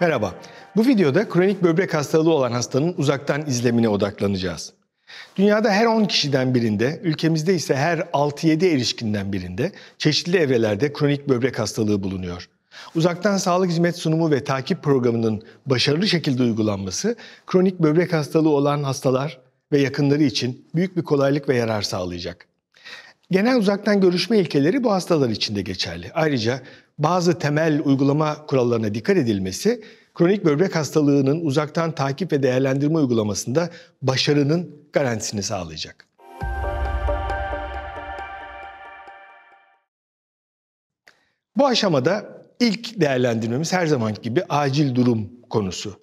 Merhaba. Bu videoda kronik böbrek hastalığı olan hastanın uzaktan izlemine odaklanacağız. Dünyada her 10 kişiden birinde, ülkemizde ise her 6-7 erişkinden birinde çeşitli evrelerde kronik böbrek hastalığı bulunuyor. Uzaktan sağlık hizmet sunumu ve takip programının başarılı şekilde uygulanması kronik böbrek hastalığı olan hastalar ve yakınları için büyük bir kolaylık ve yarar sağlayacak. Genel uzaktan görüşme ilkeleri bu hastalar için de geçerli. Ayrıca bazı temel uygulama kurallarına dikkat edilmesi kronik böbrek hastalığının uzaktan takip ve değerlendirme uygulamasında başarının garantisini sağlayacak. Bu aşamada ilk değerlendirmemiz her zaman gibi acil durum konusu.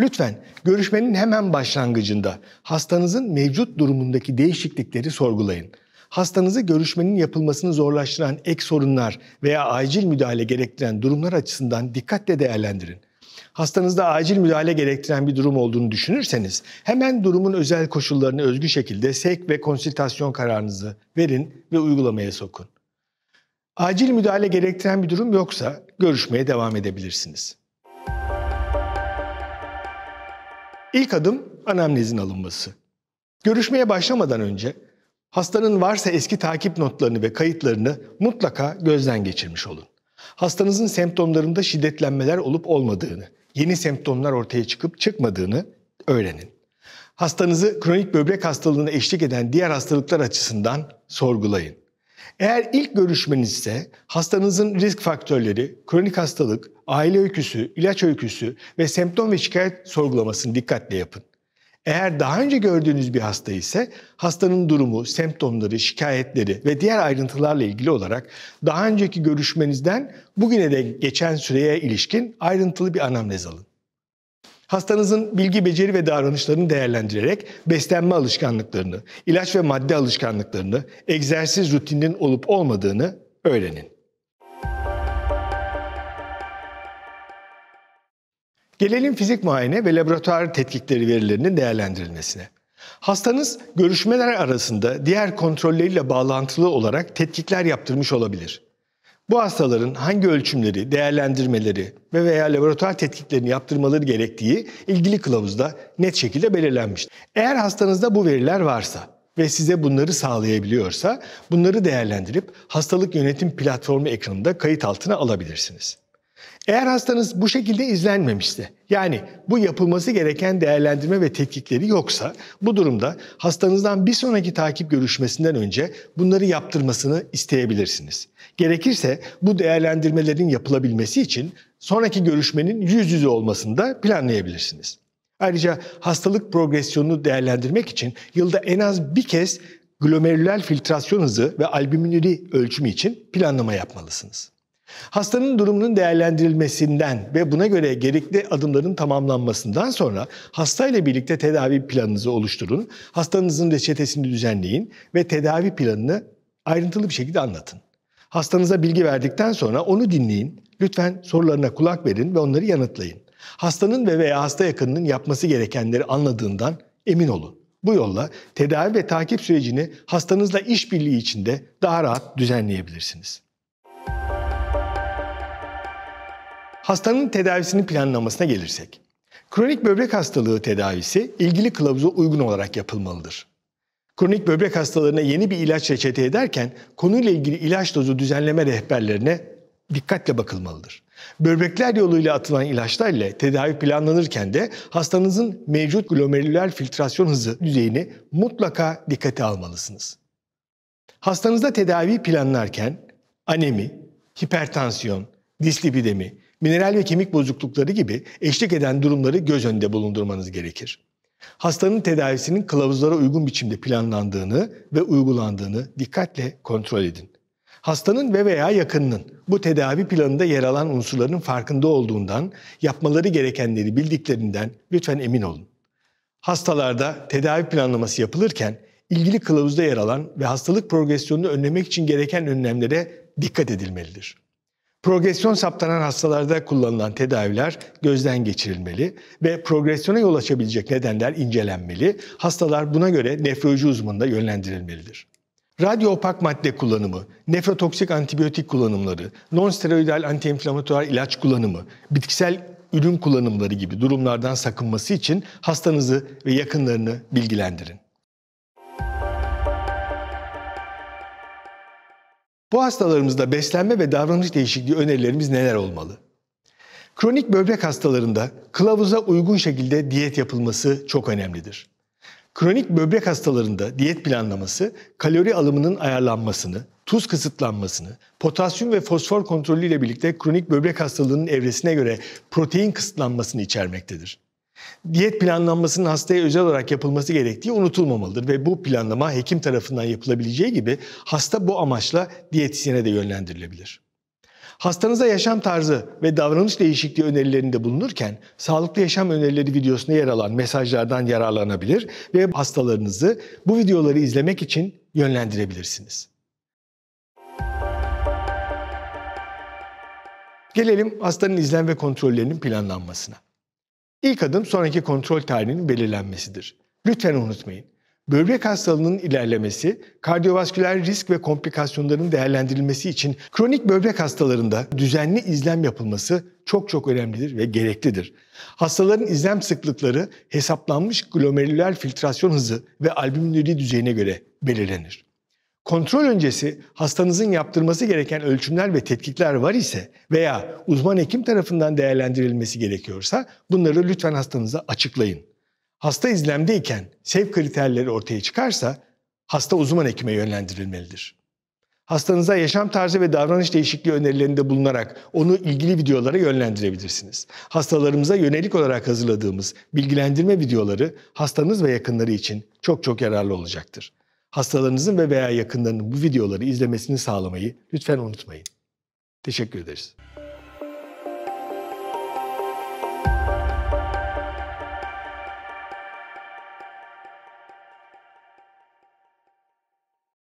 Lütfen görüşmenin hemen başlangıcında hastanızın mevcut durumundaki değişiklikleri sorgulayın hastanızı görüşmenin yapılmasını zorlaştıran ek sorunlar veya acil müdahale gerektiren durumlar açısından dikkatle değerlendirin. Hastanızda acil müdahale gerektiren bir durum olduğunu düşünürseniz hemen durumun özel koşullarını özgü şekilde sevk ve konsültasyon kararınızı verin ve uygulamaya sokun. Acil müdahale gerektiren bir durum yoksa görüşmeye devam edebilirsiniz. İlk adım anamnezin alınması. Görüşmeye başlamadan önce Hastanın varsa eski takip notlarını ve kayıtlarını mutlaka gözden geçirmiş olun. Hastanızın semptomlarında şiddetlenmeler olup olmadığını, yeni semptomlar ortaya çıkıp çıkmadığını öğrenin. Hastanızı kronik böbrek hastalığına eşlik eden diğer hastalıklar açısından sorgulayın. Eğer ilk görüşmenizse, hastanızın risk faktörleri, kronik hastalık, aile öyküsü, ilaç öyküsü ve semptom ve şikayet sorgulamasını dikkatle yapın. Eğer daha önce gördüğünüz bir hasta ise hastanın durumu, semptomları, şikayetleri ve diğer ayrıntılarla ilgili olarak daha önceki görüşmenizden bugüne de geçen süreye ilişkin ayrıntılı bir anamnez alın. Hastanızın bilgi, beceri ve davranışlarını değerlendirerek beslenme alışkanlıklarını, ilaç ve madde alışkanlıklarını, egzersiz rutinin olup olmadığını öğrenin. Gelelim fizik muayene ve laboratuvar tetkikleri verilerinin değerlendirilmesine. Hastanız görüşmeler arasında diğer kontrolleriyle bağlantılı olarak tetkikler yaptırmış olabilir. Bu hastaların hangi ölçümleri, değerlendirmeleri ve veya laboratuvar tetkiklerini yaptırmaları gerektiği ilgili kılavuzda net şekilde belirlenmiştir. Eğer hastanızda bu veriler varsa ve size bunları sağlayabiliyorsa bunları değerlendirip hastalık yönetim platformu ekranında kayıt altına alabilirsiniz. Eğer hastanız bu şekilde izlenmemişse, yani bu yapılması gereken değerlendirme ve tetkikleri yoksa, bu durumda hastanızdan bir sonraki takip görüşmesinden önce bunları yaptırmasını isteyebilirsiniz. Gerekirse bu değerlendirmelerin yapılabilmesi için sonraki görüşmenin yüz yüze olmasını da planlayabilirsiniz. Ayrıca hastalık progresyonunu değerlendirmek için yılda en az bir kez glomerüler filtrasyon hızı ve albümünüri ölçümü için planlama yapmalısınız. Hastanın durumunun değerlendirilmesinden ve buna göre gerekli adımların tamamlanmasından sonra hastayla birlikte tedavi planınızı oluşturun, hastanızın reçetesini düzenleyin ve tedavi planını ayrıntılı bir şekilde anlatın. Hastanıza bilgi verdikten sonra onu dinleyin, lütfen sorularına kulak verin ve onları yanıtlayın. Hastanın ve veya hasta yakınının yapması gerekenleri anladığından emin olun. Bu yolla tedavi ve takip sürecini hastanızla işbirliği içinde daha rahat düzenleyebilirsiniz. Hastanın tedavisinin planlamasına gelirsek. Kronik böbrek hastalığı tedavisi ilgili kılavuza uygun olarak yapılmalıdır. Kronik böbrek hastalarına yeni bir ilaç reçete ederken konuyla ilgili ilaç dozu düzenleme rehberlerine dikkatle bakılmalıdır. Böbrekler yoluyla atılan ilaçlarla tedavi planlanırken de hastanızın mevcut glomerüler filtrasyon hızı düzeyini mutlaka dikkate almalısınız. Hastanızda tedavi planlarken anemi, hipertansiyon, dislipidemi, Mineral ve kemik bozuklukları gibi eşlik eden durumları göz önünde bulundurmanız gerekir. Hastanın tedavisinin kılavuzlara uygun biçimde planlandığını ve uygulandığını dikkatle kontrol edin. Hastanın ve veya yakınının bu tedavi planında yer alan unsurların farkında olduğundan, yapmaları gerekenleri bildiklerinden lütfen emin olun. Hastalarda tedavi planlaması yapılırken ilgili kılavuzda yer alan ve hastalık progresyonunu önlemek için gereken önlemlere dikkat edilmelidir. Progresyon saptanan hastalarda kullanılan tedaviler gözden geçirilmeli ve progresyona yol açabilecek nedenler incelenmeli. Hastalar buna göre nefroloji uzmanına yönlendirilmelidir. Radyo opak madde kullanımı, nefrotoksik antibiyotik kullanımları, nonsteroidal antiinflamatuar ilaç kullanımı, bitkisel ürün kullanımları gibi durumlardan sakınması için hastanızı ve yakınlarını bilgilendirin. Bu hastalarımızda beslenme ve davranış değişikliği önerilerimiz neler olmalı? Kronik böbrek hastalarında kılavuza uygun şekilde diyet yapılması çok önemlidir. Kronik böbrek hastalarında diyet planlaması kalori alımının ayarlanmasını, tuz kısıtlanmasını, potasyum ve fosfor kontrolü ile birlikte kronik böbrek hastalığının evresine göre protein kısıtlanmasını içermektedir. Diyet planlanmasının hastaya özel olarak yapılması gerektiği unutulmamalıdır ve bu planlama hekim tarafından yapılabileceği gibi hasta bu amaçla diyetisyene de yönlendirilebilir. Hastanıza yaşam tarzı ve davranış değişikliği önerilerinde bulunurken sağlıklı yaşam önerileri videosunda yer alan mesajlardan yararlanabilir ve hastalarınızı bu videoları izlemek için yönlendirebilirsiniz. Gelelim hastanın izlen ve kontrollerinin planlanmasına. İlk adım sonraki kontrol tarihinin belirlenmesidir. Lütfen unutmayın. Böbrek hastalığının ilerlemesi, kardiyovasküler risk ve komplikasyonların değerlendirilmesi için kronik böbrek hastalarında düzenli izlem yapılması çok çok önemlidir ve gereklidir. Hastaların izlem sıklıkları hesaplanmış glomerüler filtrasyon hızı ve albümleri düzeyine göre belirlenir. Kontrol öncesi hastanızın yaptırması gereken ölçümler ve tetkikler var ise veya uzman hekim tarafından değerlendirilmesi gerekiyorsa bunları lütfen hastanıza açıklayın. Hasta izlemdeyken sev kriterleri ortaya çıkarsa hasta uzman hekime yönlendirilmelidir. Hastanıza yaşam tarzı ve davranış değişikliği önerilerinde bulunarak onu ilgili videolara yönlendirebilirsiniz. Hastalarımıza yönelik olarak hazırladığımız bilgilendirme videoları hastanız ve yakınları için çok çok yararlı olacaktır hastalarınızın ve veya yakınlarının bu videoları izlemesini sağlamayı lütfen unutmayın. Teşekkür ederiz.